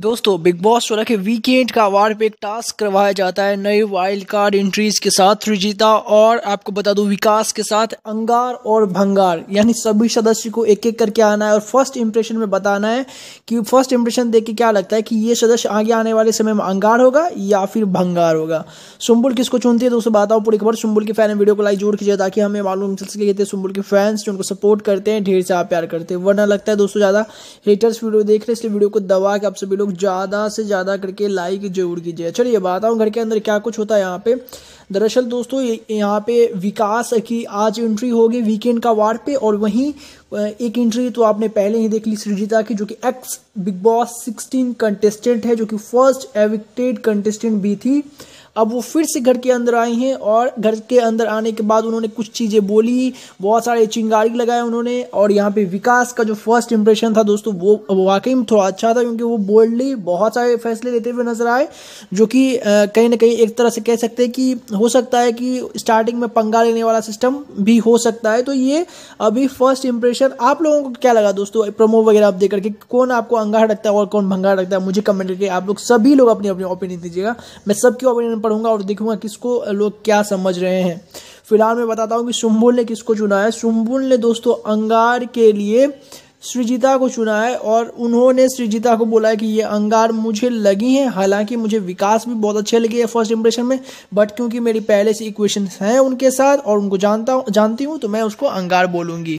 दोस्तों big boss सोलह के वीकेंड का अवार्ड पे एक टास्क करवाया जाता है नए वाइल्ड कार्ड एंट्रीज के साथ रुजिता और आपको बता दूं विकास के साथ अंगार और भंगार यानी सभी सदस्य को एक एक करके आना है और फर्स्ट इंप्रेशन में बताना है कि फर्स्ट इंप्रेशन देख के क्या लगता है कि ये सदस्य आगे आने वाले समय में अंगार होगा या फिर भंगार होगा सुम्बुल किसको चुनती है दोस्तों बताओ पूरी खबर सुम्बुल के फैन वीडियो को लाइक जोड़ कीजिए ताकि हमें मालूम चल सके थे सुम्बुल के फैंस जो उनको सपोर्ट करते हैं ढेर से प्यार करते हैं वरना लगता है दोस्तों ज़्यादा हेटर्स वीडियो देख रहे इसलिए वीडियो को दबा के आप सभी लोग लोग ज़्यादा से ज़्यादा करके लाइक जरूर कीजिए चलिए बात आऊँ घर के अंदर क्या कुछ होता है यहाँ पे दरअसल दोस्तों यहाँ पे विकास की आज एंट्री होगी वीकेंड का वार पे और वहीं एक एंट्री तो आपने पहले ही देख ली सृजिता की जो कि ex Bigg Boss sixteen contestant है जो कि फर्स्ट एविक्टेड कंटेस्टेंट भी थी अब वो फिर से घर के अंदर आई हैं और घर के अंदर आने के बाद उन्होंने कुछ चीज़ें बोली बहुत सारे चिंगारी लगाए उन्होंने और यहाँ पे विकास का जो फर्स्ट इंप्रेशन था दोस्तों वो वाकई में थोड़ा अच्छा था क्योंकि वो बोल्डली बहुत सारे फैसले लेते हुए नजर आए जो कि कहीं ना कहीं एक तरह से कह सकते हैं कि हो सकता है कि स्टार्टिंग में पंगा लेने वाला सिस्टम भी हो सकता है तो ये अभी फर्स्ट इंप्रेशन आप लोगों को क्या लगा दोस्तों प्रोमो वगैरह आप देख करके कौन आपको अंगार रखता है और कौन भंगार रखता है मुझे कमेंट करके आप लोग सभी लोग अपनी अपने ओपिनियन दीजिएगा मैं सबकी ओपिनियन क्वेश्चन पढ़ूंगा और देखूंगा किसको लोग क्या समझ रहे हैं फिलहाल मैं बताता हूँ कि शुम्बुल ने किसको चुना है शुम्बुल ने दोस्तों अंगार के लिए श्रीजिता को चुना है और उन्होंने श्रीजिता को बोला है कि ये अंगार मुझे लगी हैं हालांकि मुझे विकास भी बहुत अच्छे लगे हैं फर्स्ट इंप्रेशन में बट क्योंकि मेरी पहले से इक्वेशन हैं उनके साथ और उनको जानता जानती हूँ तो मैं उसको अंगार बोलूँगी